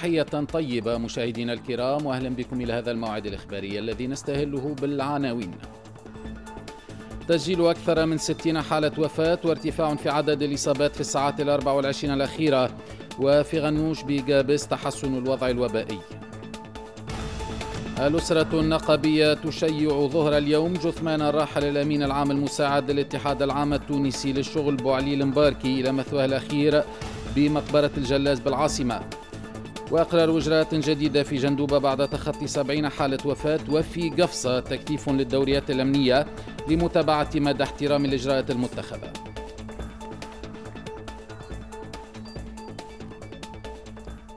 تحية طيبة مشاهدينا الكرام واهلا بكم الى هذا الموعد الاخباري الذي نستهله بالعناوين. تسجيل أكثر من 60 حالة وفاة وارتفاع في عدد الإصابات في الساعات الأربع والعشرين الأخيرة وفي غنوش بجابس تحسن الوضع الوبائي الأسرة النقبية تشيع ظهر اليوم جثمان الراحل الأمين العام المساعد للاتحاد العام التونسي للشغل بوعلي المباركي إلى مثواه الأخير بمقبرة الجلاز بالعاصمة وأقرار إجراءات جديدة في جندوبة بعد تخطي 70 حالة وفاة وفي قفصة تكثيف للدوريات الأمنية لمتابعة مدى احترام الإجراءات المتخذة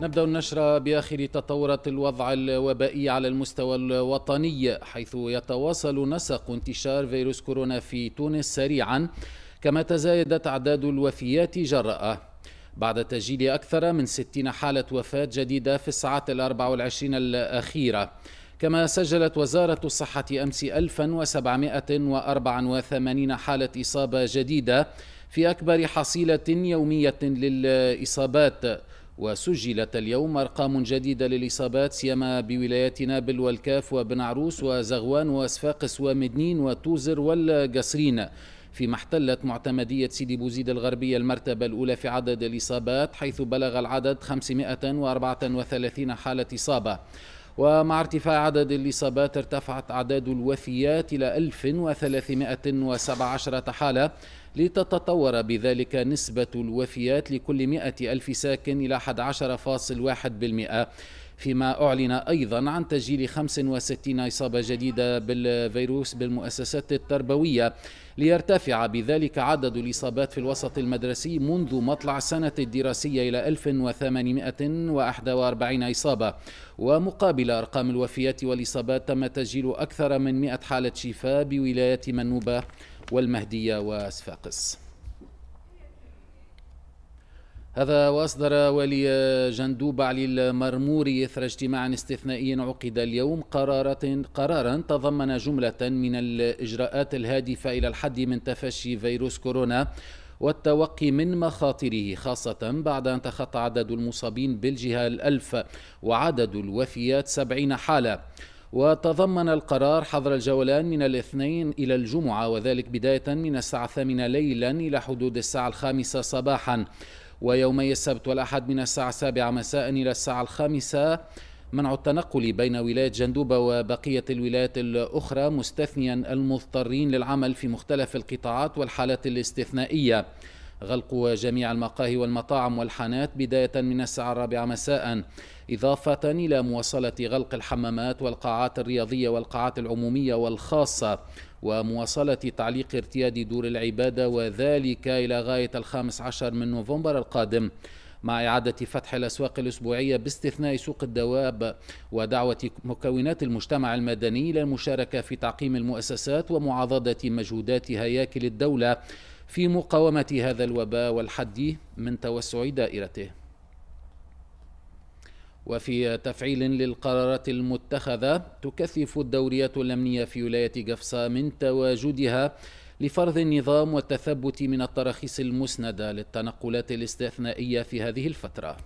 نبدا النشرة باخر تطورات الوضع الوبائي على المستوى الوطني حيث يتواصل نسق انتشار فيروس كورونا في تونس سريعا كما تزايدت اعداد الوفيات جراءه بعد تسجيل أكثر من 60 حالة وفاة جديدة في الساعات ال 24 الأخيرة كما سجلت وزارة الصحة أمس 1784 حالة إصابة جديدة في أكبر حصيلة يومية للإصابات وسجلت اليوم أرقام جديدة للإصابات سيما بولايات نابل والكاف وبن عروس وزغوان وأسفاقس ومدنين وتوزر والقصرين فيما احتلت معتمدية سيدي بوزيد الغربية المرتبة الأولى في عدد الإصابات حيث بلغ العدد 534 حالة إصابة ومع ارتفاع عدد الإصابات ارتفعت أعداد الوفيات إلى 1317 حالة لتتطور بذلك نسبة الوفيات لكل 100 ألف ساكن إلى 11.1% فيما أعلن أيضا عن تسجيل 65 إصابة جديدة بالفيروس بالمؤسسات التربوية ليرتفع بذلك عدد الإصابات في الوسط المدرسي منذ مطلع السنة الدراسية إلى 1841 إصابة ومقابل أرقام الوفيات والإصابات تم تسجيل أكثر من 100 حالة شفاء بولايات منوبة والمهدية وصفاقس هذا وأصدر والي جندوب علي المرموري إثر اجتماع استثنائي عقد اليوم قرارات قرارا تضمن جملة من الإجراءات الهادفة إلى الحد من تفشي فيروس كورونا والتوقي من مخاطره خاصة بعد أن تخطى عدد المصابين بالجهة الألف وعدد الوفيات سبعين حالة وتضمن القرار حظر الجولان من الاثنين إلى الجمعة وذلك بداية من الساعة الثامنة ليلا إلى حدود الساعة الخامسة صباحا ويومي السبت والأحد من الساعة السابعة مساء إلى الساعة الخامسة منع التنقل بين ولاية جندوبة وبقية الولايات الأخرى مستثنيا المضطرين للعمل في مختلف القطاعات والحالات الاستثنائية غلق جميع المقاهي والمطاعم والحانات بداية من الساعة الرابعة مساء إضافة إلى مواصلة غلق الحمامات والقاعات الرياضية والقاعات العمومية والخاصة ومواصلة تعليق ارتياد دور العبادة وذلك إلى غاية الخامس عشر من نوفمبر القادم مع إعادة فتح الأسواق الأسبوعية باستثناء سوق الدواب ودعوة مكونات المجتمع المدني للمشاركة في تعقيم المؤسسات ومعاضدة مجهودات هياكل الدولة في مقاومة هذا الوباء والحد من توسع دائرته وفي تفعيل للقرارات المتخذة تكثف الدوريات الأمنية في ولاية قفصة من تواجدها لفرض النظام والتثبت من التراخيص المسندة للتنقلات الاستثنائية في هذه الفترة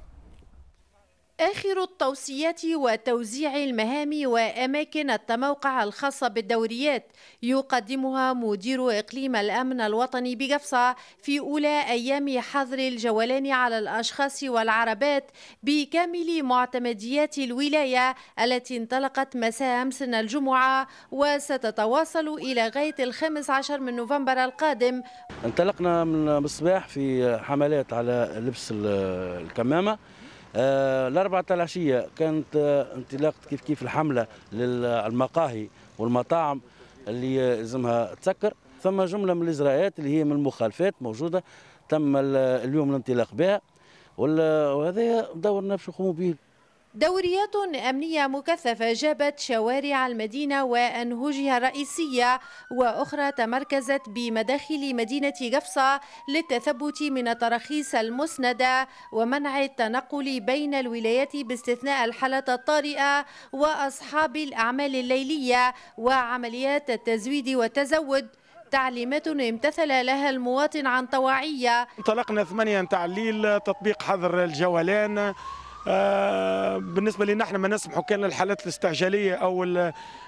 آخر التوصيات وتوزيع المهام وأماكن التموقع الخاصة بالدوريات يقدمها مدير إقليم الأمن الوطني بجفصة في أولى أيام حظر الجولان على الأشخاص والعربات بكامل معتمديات الولاية التي انطلقت مساء أمس الجمعة وستتواصل إلى غاية الخامس عشر من نوفمبر القادم انطلقنا من الصباح في حملات على لبس الكمامة آه، الأربعة العشية كانت آه، انطلاقة كيف كيف الحملة للمقاهي والمطاعم اللي لازمها تسكر ثم جملة من الإجراءات اللي هي من المخالفات موجودة تم اليوم الانطلاق بها وهذا دورنا باش نقوموا به دوريات أمنية مكثفة جابت شوارع المدينة وأنهجها الرئيسية وأخرى تمركزت بمداخل مدينة قفصة للتثبت من التراخيص المسندة ومنع التنقل بين الولايات باستثناء الحالة الطارئة وأصحاب الأعمال الليلية وعمليات التزويد والتزود تعليمات امتثل لها المواطن عن طواعية انطلقنا ثمانية تعليل الليل تطبيق حظر الجولان آه، بالنسبه لنا احنا ما نسمحوا كان الحالات الاستعجاليه او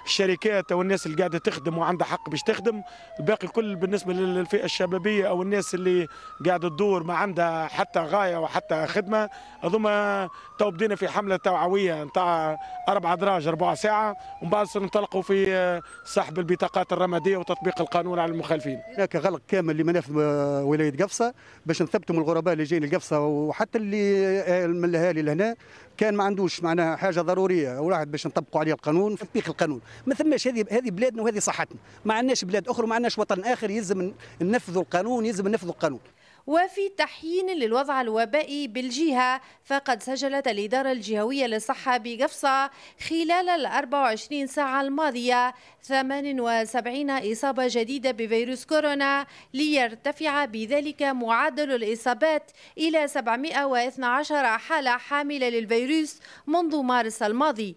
الشركات او الناس اللي قاعده تخدم وعندها حق باش تخدم الباقي الكل بالنسبه للفئه الشبابيه او الناس اللي قاعده تدور ما عندها حتى غايه وحتى خدمه هذوما تو بدينا في حمله توعويه نتاع اربع دراج اربع ساعه ومن بعد ننطلقوا في آه، سحب البطاقات الرماديه وتطبيق القانون على المخالفين. هناك غلق كامل لمنافذ آه، ولايه قفصه باش نثبتوا الغرباء اللي جايين لقفصه وحتى اللي من الاهالي لهنا كان ما عندوش معناها حاجه ضروريه واحد باش نطبقوا عليه القانون تطبيق القانون ما ثماش هذه هذه بلادنا وهذه صحتنا ما عندناش بلاد اخرى ما عندناش وطن اخر يلزم ننفذوا القانون يلزم ننفذوا القانون وفي تحيين للوضع الوبائي بالجهة فقد سجلت الإدارة الجهوية للصحة بقفصة خلال ال 24 ساعة الماضية 78 إصابة جديدة بفيروس كورونا ليرتفع بذلك معدل الإصابات إلى 712 حالة حاملة للفيروس منذ مارس الماضي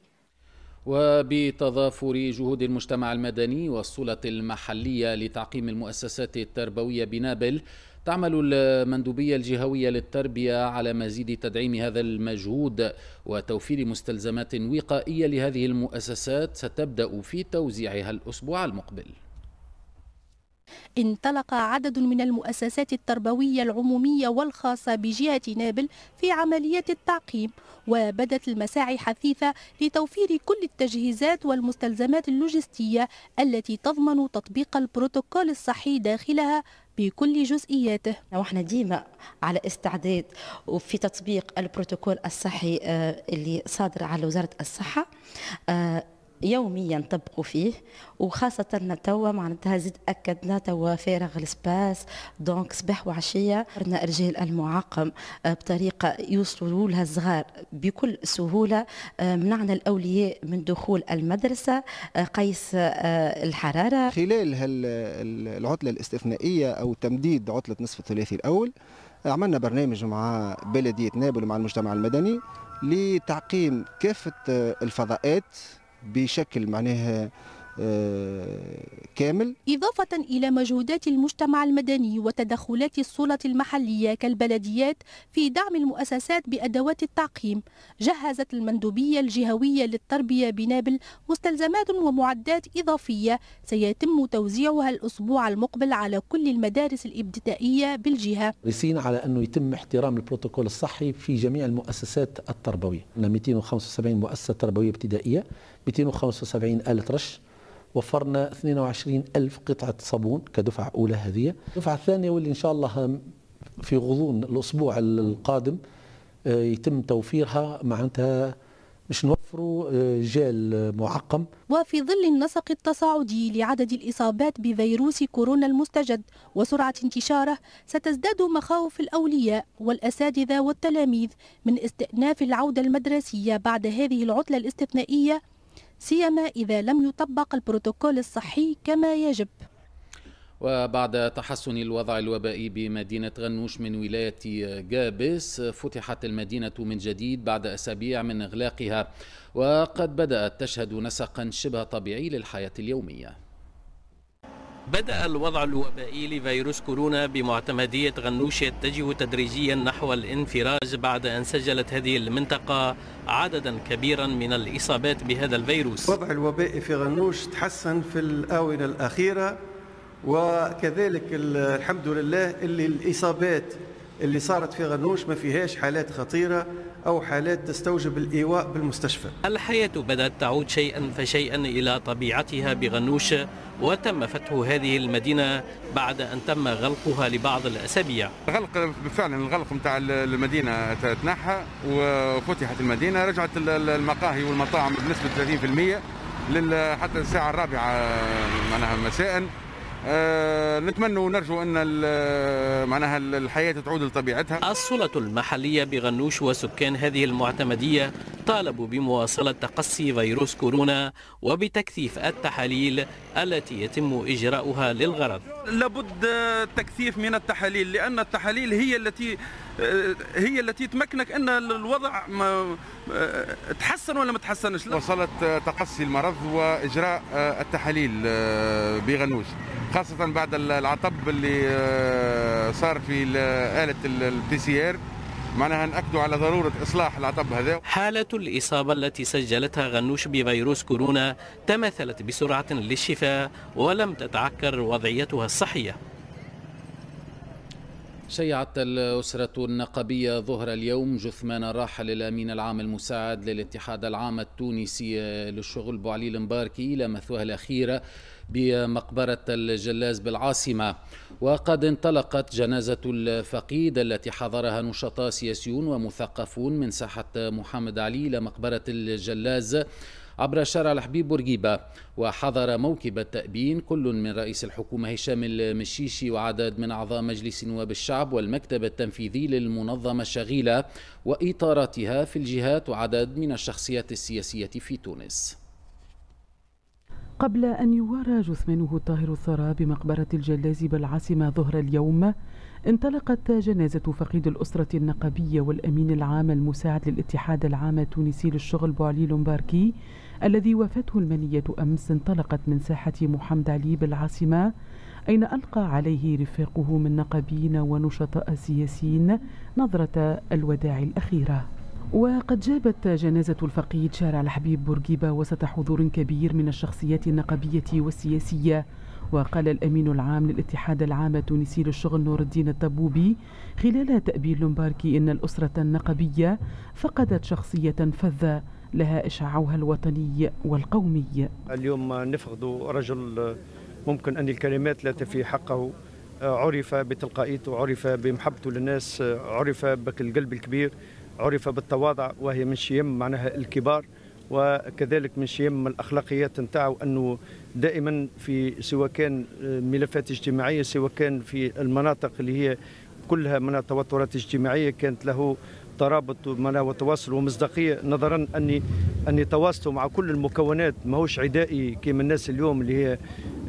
وبتضافر جهود المجتمع المدني والسلطة المحلية لتعقيم المؤسسات التربوية بنابل تعمل المندوبية الجهوية للتربية على مزيد تدعيم هذا المجهود وتوفير مستلزمات وقائية لهذه المؤسسات ستبدأ في توزيعها الأسبوع المقبل انطلق عدد من المؤسسات التربوية العمومية والخاصة بجهة نابل في عملية التعقيم وبدت المساعي حثيثة لتوفير كل التجهيزات والمستلزمات اللوجستية التي تضمن تطبيق البروتوكول الصحي داخلها بكل جزئياته وإحنا ديما على استعداد وفي تطبيق البروتوكول الصحي آه، اللي صادر على وزارة الصحة آه، يوميا نطبقوا فيه وخاصة توا معناتها زيد أكدنا توا فارغ السباس دونك صباح وعشية عندنا رجال المعاقم آه، بطريقة يوصلوا لها الصغار بكل سهولة آه، منعنا الأولياء من دخول المدرسة آه، قيس الحرارة خلال العطلة الاستثنائية أو تمديد عطلة نصف الثلاثي الأول عملنا برنامج مع بلدية نابل ومع المجتمع المدني لتعقيم كافة الفضاءات بشكل معناها آه، كامل إضافة إلى مجهودات المجتمع المدني وتدخلات السلطة المحلية كالبلديات في دعم المؤسسات بأدوات التعقيم جهزت المندوبية الجهوية للتربية بنابل مستلزمات ومعدات إضافية سيتم توزيعها الأسبوع المقبل على كل المدارس الابتدائية بالجهة رسين على أنه يتم احترام البروتوكول الصحي في جميع المؤسسات التربوية 275 مؤسسة تربوية ابتدائية 275 آلة رش وفرنا 22 ألف قطعة صابون كدفعة أولى هذه الدفعة الثانية واللي إن شاء الله في غضون الأسبوع القادم آه، يتم توفيرها معناتها مش نوفروا آه، جال معقم وفي ظل النسق التصاعدي لعدد الإصابات بفيروس كورونا المستجد وسرعة انتشاره ستزداد مخاوف الأولياء والأساتذة والتلاميذ من استئناف العودة المدرسية بعد هذه العطلة الاستثنائية سيما إذا لم يطبق البروتوكول الصحي كما يجب وبعد تحسن الوضع الوبائي بمدينة غنوش من ولاية جابس فتحت المدينة من جديد بعد أسابيع من إغلاقها وقد بدأت تشهد نسقا شبه طبيعي للحياة اليومية بدأ الوضع الوبائي لفيروس كورونا بمعتمدية غنوش يتجه تدريجيا نحو الانفراج بعد أن سجلت هذه المنطقة عددا كبيرا من الإصابات بهذا الفيروس الوضع الوبائي في غنوش تحسن في الآونة الأخيرة وكذلك الحمد لله اللي الإصابات اللي صارت في غنوش ما فيهاش حالات خطيرة أو حالات تستوجب الإيواء بالمستشفى الحياة بدأت تعود شيئا فشيئا إلى طبيعتها بغنوش وتم فتح هذه المدينة بعد أن تم غلقها لبعض الأسابيع غلق فعلا الغلق نتاع المدينة تنحى وفتحت المدينة رجعت المقاهي والمطاعم بنسبة 30% حتى الساعة الرابعة معناها مساء آه، نتمنى ونرجو ان آه، معناها الحياه تعود لطبيعتها. السلطه المحليه بغنوش وسكان هذه المعتمديه طالبوا بمواصلة تقصي فيروس كورونا وبتكثيف التحاليل التي يتم إجراؤها للغرض لابد التكثيف من التحاليل لأن التحاليل هي التي هي التي تمكنك أن الوضع ما آه، تحسن ولا ما تحسنش وصلت تقصي المرض وإجراء آه، التحاليل آه، بغنوج خاصة بعد العطب اللي صار في آلة البي سي ار معناها نأكدوا على ضرورة إصلاح العطب هذا حالة الإصابة التي سجلتها غنوش بفيروس كورونا تمثلت بسرعة للشفاء ولم تتعكر وضعيتها الصحية شيعت الأسرة النقبية ظهر اليوم جثمان الراحل الأمين العام المساعد للاتحاد العام التونسي للشغل بوعليل مباركي إلى مثواه الأخيرة بمقبرة الجلاز بالعاصمة وقد انطلقت جنازة الفقيد التي حضرها نشطاء سياسيون ومثقفون من ساحة محمد علي إلى مقبرة الجلاز عبر شارع الحبيب بورقيبة وحضر موكب التأبين كل من رئيس الحكومة هشام المشيشي وعدد من أعضاء مجلس نواب الشعب والمكتب التنفيذي للمنظمة الشغيلة وإطاراتها في الجهات وعدد من الشخصيات السياسية في تونس قبل أن يوارى جثمانه الطاهر الثرى بمقبرة الجلاز بالعاصمة ظهر اليوم انطلقت جنازة فقيد الأسرة النقبية والأمين العام المساعد للاتحاد العام التونسي للشغل بوعليل مباركي الذي وافته المنية أمس انطلقت من ساحة محمد علي بالعاصمة أين ألقى عليه رفاقه من نقبين ونشطاء سياسيين نظرة الوداع الأخيرة وقد جابت جنازة الفقيد شارع الحبيب بورقيبة وسط حضور كبير من الشخصيات النقبية والسياسية وقال الأمين العام للاتحاد العام التونسي للشغل نور الدين الطبوبي خلال تأبير لومباركي إن الأسرة النقبية فقدت شخصية فذة لها إشعاعها الوطني والقومي اليوم نفقد رجل ممكن أن الكلمات لا تفي حقه عرف بتلقائيته عرف بمحبته للناس عرف بالقلب الكبير عرف بالتواضع وهي من شيم معناها الكبار وكذلك من شيم الاخلاقيات نتاعو انه دائما في سواء كان آه، ملفات اجتماعيه سواء كان في المناطق اللي هي كلها من توترات اجتماعيه كانت له ترابط وتواصل ومصداقيه نظرا اني اني تواصلوا مع كل المكونات ماهوش عدائي كيما الناس اليوم اللي هي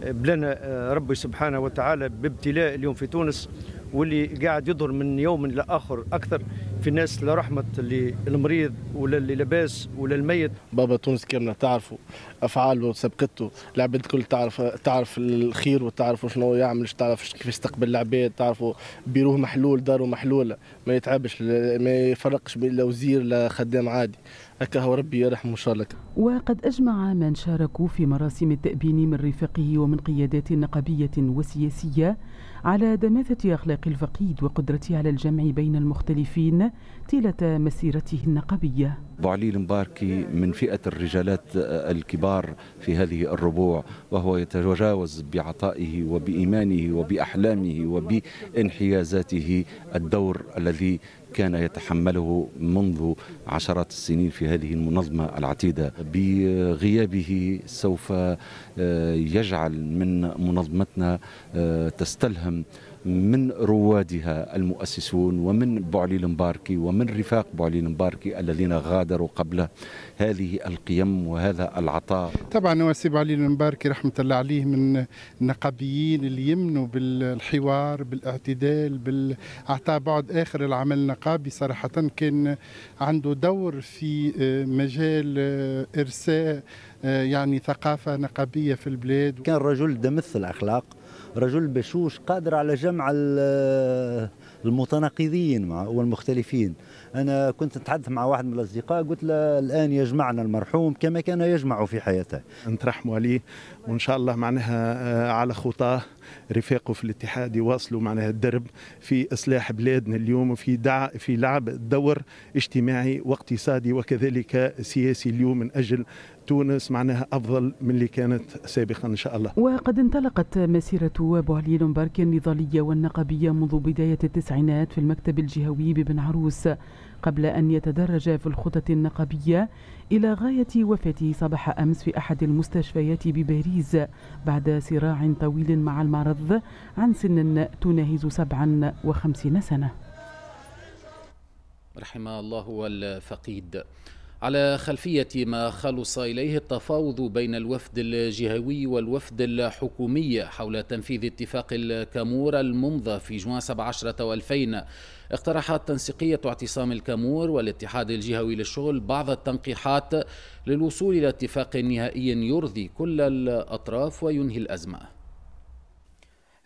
آه، بلنا آه، ربي سبحانه وتعالى بابتلاء اليوم في تونس واللي قاعد يظهر من يوم لاخر اكثر في الناس لرحمة اللي المريض ولا اللي لباس ولا الميت بابا تونس كاملة تعرفوا أفعاله سبقته العباد الكل تعرف تعرف الخير وتعرف شنو يعمل تعرف كيفاش يستقبل العباد تعرفوا بيروه محلول داره محلولة ما يتعبش ما يفرقش بين لا وزير لا خدام عادي هكا هو ربي يرحمه إن شاء الله وقد أجمع من شاركوا في مراسم التأبين من رفاقه ومن قيادات نقابية وسياسية على دماثة أخلاق الفقيد وقدرته على الجمع بين المختلفين طيلة مسيرته النقبية أبو علي المباركي من فئة الرجالات الكبار في هذه الربوع وهو يتجاوز بعطائه وبإيمانه وبأحلامه وبانحيازاته الدور الذي كان يتحمله منذ عشرات السنين في هذه المنظمة العتيدة بغيابه سوف آه، يجعل من منظمتنا آه، تستلهم من روادها المؤسسون ومن بوعلي المباركي ومن رفاق بوعلي المباركي الذين غادروا قبل هذه القيم وهذا العطاء طبعا هو سي بوعلي المباركي رحمه الله عليه من النقابيين اللي يمنوا بالحوار بالاعتدال بال... اعطى بعد اخر العمل النقابي صراحه كان عنده دور في آه، مجال آه، ارساء آه، يعني ثقافه نقابيه في البلاد كان رجل دمث الاخلاق رجل بشوش قادر على جمع المتناقضين والمختلفين أنا كنت أتحدث مع واحد من الأصدقاء قلت له الآن يجمعنا المرحوم كما كان يجمع في حياته نترحموا عليه وإن شاء الله معناها آه، على خطاه رفاقه في الاتحاد يواصلوا معناها الدرب في اصلاح بلادنا اليوم وفي دع في لعب دور اجتماعي واقتصادي وكذلك سياسي اليوم من اجل تونس معناها افضل من اللي كانت سابقا ان شاء الله. وقد انطلقت مسيره ابو علي المباركي النضاليه والنقبيه منذ بدايه التسعينات في المكتب الجهوي ببن عروس قبل ان يتدرج في الخطط النقبيه إلى غاية وفاته صباح أمس في أحد المستشفيات بباريس بعد صراع طويل مع المرض عن سن تناهز 57 سنة رحم الله الفقيد على خلفية ما خلص إليه التفاوض بين الوفد الجهوي والوفد الحكومي حول تنفيذ اتفاق الكامور الممضى في جوان 17 و2000 اقترحت تنسيقية اعتصام الكامور والاتحاد الجهوي للشغل بعض التنقيحات للوصول إلى اتفاق نهائي يرضي كل الأطراف وينهي الأزمة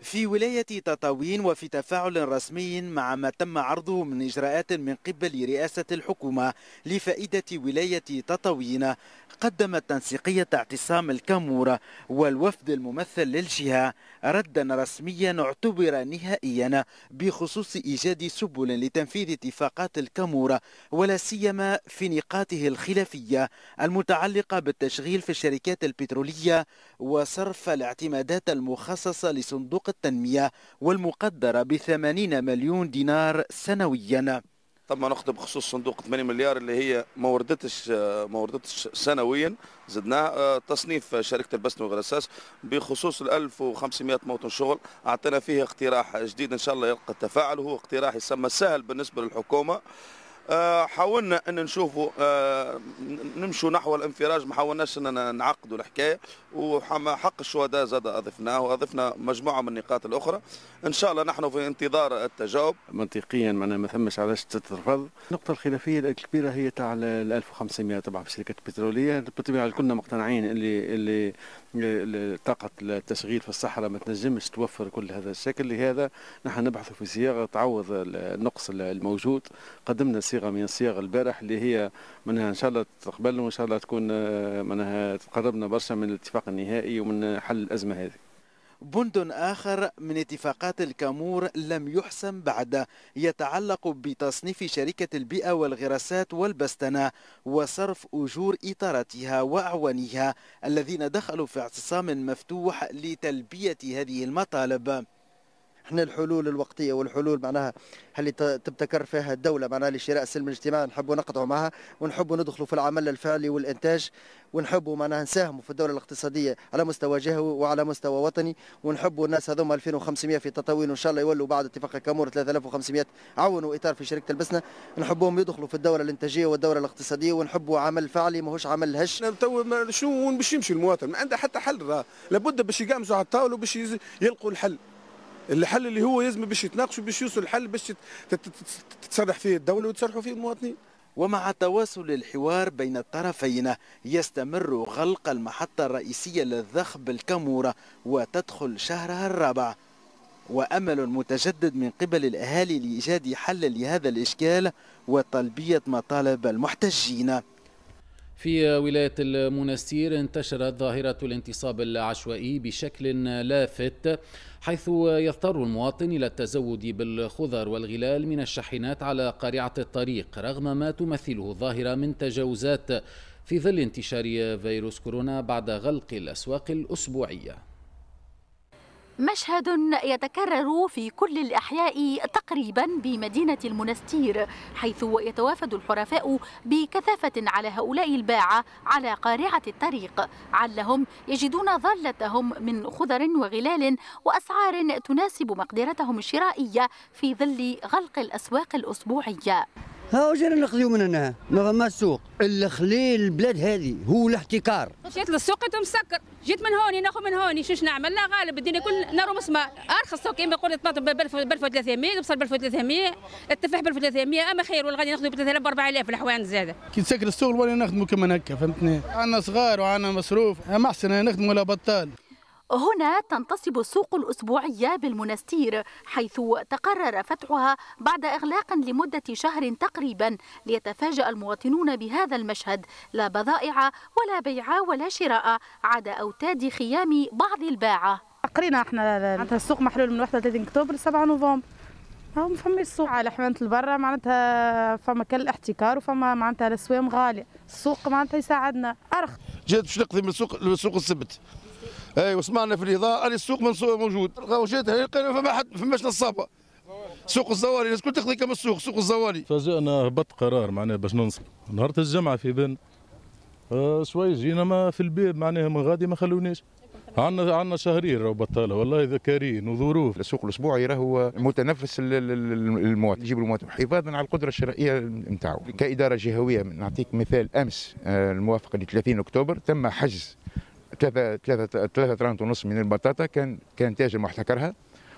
في ولاية تطاوين وفي تفاعل رسمي مع ما تم عرضه من إجراءات من قبل رئاسة الحكومة لفائدة ولاية تطاوين قدمت تنسيقية اعتصام الكامورة والوفد الممثل للجهة ردا رسميا اعتبر نهائيا بخصوص إيجاد سبل لتنفيذ اتفاقات الكامورة ولا سيما في نقاطه الخلافية المتعلقة بالتشغيل في الشركات البترولية وصرف الاعتمادات المخصصة لصندوق التنمية والمقدرة ب 80 مليون دينار سنويا تم نخطب بخصوص صندوق 8 مليار اللي هي ما وردتش ما وردتش سنويا زدنا آه، تصنيف شركه البسن والغرساس بخصوص ال 1500 موطن شغل اعطينا فيه اقتراح جديد ان شاء الله يلقى التفاعل وهو اقتراح يسمى سهل بالنسبه للحكومه آه، حاولنا ان نشوفوا آه، نمشوا نحو الانفراج ما حاولناش ان نعقدوا الحكايه وحق الشهداء زاد اضفناه واضفنا مجموعه من النقاط الاخرى ان شاء الله نحن في انتظار التجاوب منطقيا معنا ما ثمش علاش تترفض النقطه الخلافيه الكبيره هي تاع ال 1500 طبعا في الشركات البتروليه بالطبيعه كنا مقتنعين اللي اللي طاقة التشغيل في الصحراء ما تنجمش توفر كل هذا الشكل لهذا نحن نبحث في صياغة تعوض النقص الموجود قدمنا صيغة من الصياغ البارح اللي هي منها إن شاء الله تقبل وإن شاء الله تكون منها تقربنا برشا من الاتفاق النهائي ومن حل الأزمة هذه بند آخر من اتفاقات الكامور لم يحسم بعد يتعلق بتصنيف شركة البيئة والغراسات والبستنة وصرف أجور إطارتها وأعوانها الذين دخلوا في اعتصام مفتوح لتلبية هذه المطالب احنا الحلول الوقتيه والحلول معناها اللي تبتكر فيها الدوله معناها لشراء سلم الاجتماع نحبوا نقطعوا معها ونحبوا ندخلوا في العمل الفعلي والانتاج ونحبوا معناها نساهموا في الدوله الاقتصاديه على مستوى جهوي وعلى مستوى وطني ونحبوا الناس هذوما 2500 في تطوين وان شاء الله يولوا بعد اتفاق كامور 3500 عونوا اطار في شركه البسنه نحبوهم يدخلوا في الدوره الانتاجيه والدوره الاقتصاديه ونحبوا عمل فعلي ماهوش عمل هش شنو نعم، باش يمشي المواطن ما عنده حتى حل راه لابد باش يقامزوا على الطاوله باش يلقوا الحل الحل اللي هو لازم باش يتناقشوا باش يوصل الحل باش تتصالح فيه الدوله وتصالحوا فيه المواطنين ومع تواصل الحوار بين الطرفين يستمر غلق المحطة الرئيسية للضخ بالكامورة وتدخل شهرها الرابع وأمل متجدد من قبل الأهالي لإيجاد حل لهذا الإشكال وتلبية مطالب المحتجين في ولاية المنستير انتشرت ظاهرة الانتصاب العشوائي بشكل لافت حيث يضطر المواطن إلى التزود بالخضر والغلال من الشاحنات على قارعة الطريق رغم ما تمثله الظاهرة من تجاوزات في ظل انتشار فيروس كورونا بعد غلق الأسواق الأسبوعية مشهد يتكرر في كل الأحياء تقريبا بمدينة المنستير حيث يتوافد الحرفاء بكثافة على هؤلاء الباعة على قارعة الطريق علهم يجدون ظلتهم من خضر وغلال وأسعار تناسب مقدرتهم الشرائية في ظل غلق الأسواق الأسبوعية ها جينا نقضيو من هنا ما فما السوق اللي خلي البلاد هذه هو الاحتكار جيت للسوق انت مسكر جيت من هوني ناخذ من هوني شو نعمل لا غالب الدنيا كل نار ومسمى ارخص سوق كيما يقول الطماطم ب 1300 البصل ب 1300 التفاح ب 1300 اما خير ولا غادي ناخذ ب 3000 ب 4000 الحوان زاده كي تسكر السوق ولا نخدموا كما هكا فهمتني عندنا صغار وعندنا مصروف ما احسن نخدموا ولا بطال هنا تنتصب السوق الأسبوعية بالمنستير حيث تقرر فتحها بعد إغلاق لمدة شهر تقريبا ليتفاجأ المواطنون بهذا المشهد لا بضائع ولا بيع ولا شراء عدا أوتاد خيام بعض الباعة قرينا احنا معناتها السوق محلول من 31 اكتوبر ل 7 نوفمبر هاو فما السوق على حمانة البرة معناتها فما كل احتكار وفما معناتها الاسوام غالية السوق معناتها يساعدنا ارخ جات باش نقضي من السوق السوق السبت اي وسمعنا في الاضاءه السوق موجود جات لقينا فما حد فماش نصابه سوق الزوالي الناس كل تخذي كم السوق سوق الزوالي فاجأنا هبط قرار معناه باش ننصب نهار الجمعه في بن آه شوي جينا ما في الباب معناها من غادي ما خلونيش عندنا عندنا شهرين راهو بطاله والله ذكرين وظروف السوق الاسبوعي راهو متنفس للمواطن يجيب المواطن حفاظا على القدره الشرائيه نتاعو كاداره جهويه نعطيك مثال امس أه، الموافقه ل 30 اكتوبر تم حجز 3 ثلاثة ترانت ونص من البطاطا كان كان تاجر محتكرها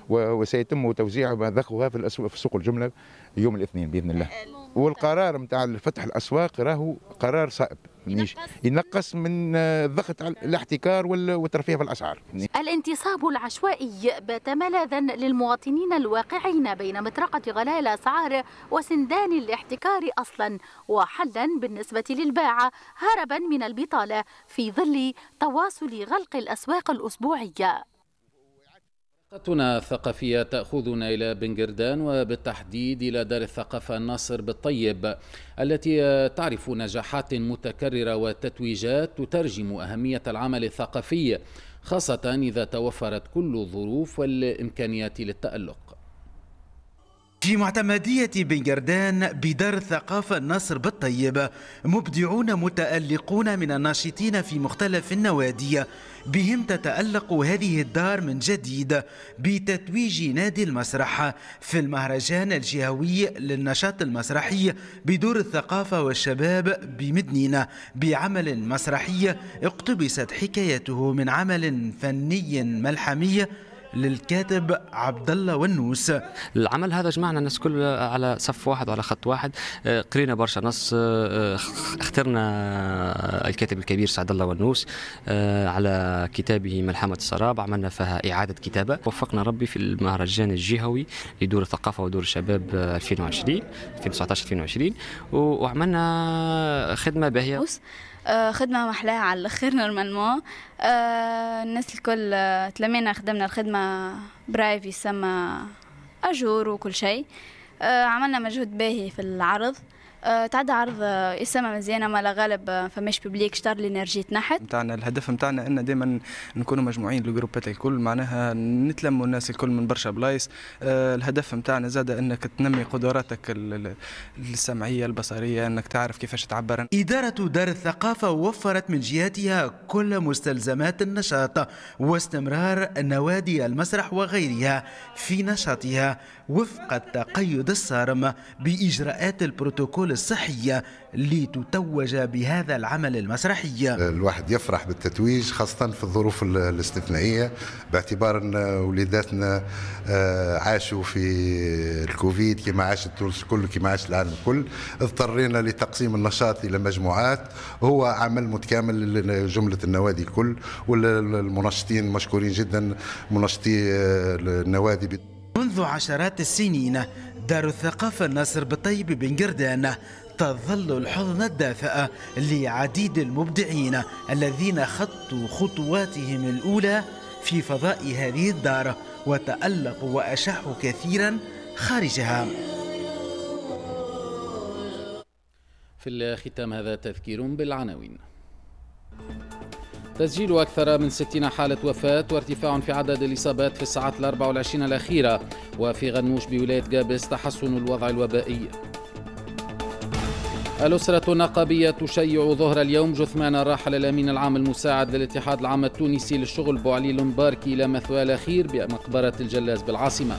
وسيتم توزيع وضخها في في سوق الجمله يوم الاثنين باذن الله آه، والقرار نتاع فتح الاسواق راهو قرار صائب ينقص, ينقص من الضغط آه، على الاحتكار والترفيه في الاسعار الانتصاب العشوائي بات ملاذا للمواطنين الواقعين بين مطرقه غلاء الاسعار وسندان الاحتكار اصلا وحلا بالنسبه للباعه هربا من البطاله في ظل تواصل غلق الاسواق الاسبوعيه حلقتنا الثقافية تأخذنا إلى بنجردان وبالتحديد إلى دار الثقافة ناصر بالطيب التي تعرف نجاحات متكررة وتتويجات تترجم أهمية العمل الثقافي خاصة إذا توفرت كل الظروف والإمكانيات للتألق في معتمدية بن جردان بدار الثقافة النصر بالطيب مبدعون متألقون من الناشطين في مختلف النوادي بهم تتألق هذه الدار من جديد بتتويج نادي المسرح في المهرجان الجهوي للنشاط المسرحي بدور الثقافة والشباب بمدنين بعمل مسرحي اقتبست حكايته من عمل فني ملحمي للكاتب عبد الله ونوس العمل هذا جمعنا الناس كل على صف واحد وعلى خط واحد آه، قرينا برشا نص آه، آه، اخترنا الكاتب الكبير سعد الله ونوس على كتابه ملحمة السراب عملنا فيها إعادة كتابة وفقنا ربي في المهرجان الجهوي لدور الثقافة ودور الشباب 2020 2019 2020 وعملنا خدمة باهية آه، خدمة محلاها على الأخير نورمالمون آه، الناس الكل آه، تلمينا خدمنا الخدمة برايف يسمى أجور وكل شيء عملنا مجهود باهي في العرض أه، تعدى عرض اسامه إيه مزيانه مالا غالب أه، فماش ببليك شطر لينرجي تنحت نتاعنا الهدف نتاعنا ان دائما نكونوا مجموعين الجروبات الكل معناها نتلموا الناس الكل من برشا بلايص أه، الهدف نتاعنا زاد انك تنمي قدراتك السمعيه البصريه انك تعرف كيفاش تعبر اداره دار الثقافه وفرت من جهتها كل مستلزمات النشاط واستمرار نوادي المسرح وغيرها في نشاطها وفق التقيد الصارم باجراءات البروتوكول الفنون الصحية لتتوج بهذا العمل المسرحي الواحد يفرح بالتتويج خاصة في الظروف الاستثنائية باعتبار أن وليداتنا آه، عاشوا في الكوفيد كما عاش تونس كل كما عاش العالم كل اضطرينا لتقسيم النشاط إلى مجموعات هو عمل متكامل لجملة النوادي كل والمنشطين مشكورين جدا منشطي آه، النوادي منذ عشرات السنين دار الثقافة ناصر بالطيب بن قردان تظل الحضن الدافئة لعديد المبدعين الذين خطوا خطواتهم الأولى في فضاء هذه الدار وتألقوا وأشحوا كثيرا خارجها في الختام هذا تذكير بالعناوين تسجيل أكثر من 60 حالة وفاة وارتفاع في عدد الإصابات في الساعات ال 24 الأخيرة وفي غنوش بولاية جابس تحسن الوضع الوبائي الأسرة النقابية تشيع ظهر اليوم جثمان الراحل الأمين العام المساعد للاتحاد العام التونسي للشغل بوعلي لومبارك إلى مثواه الأخير بمقبرة الجلاز بالعاصمة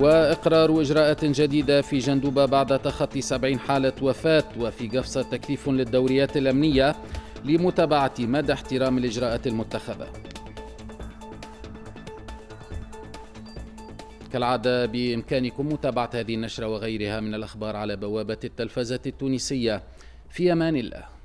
وإقرار إجراءات جديدة في جندوبة بعد تخطي 70 حالة وفاة وفي قفصة تكليف للدوريات الأمنية لمتابعة مدى احترام الإجراءات المتخذة كالعادة بإمكانكم متابعة هذه النشرة وغيرها من الأخبار على بوابة التلفزة التونسية في أمان الله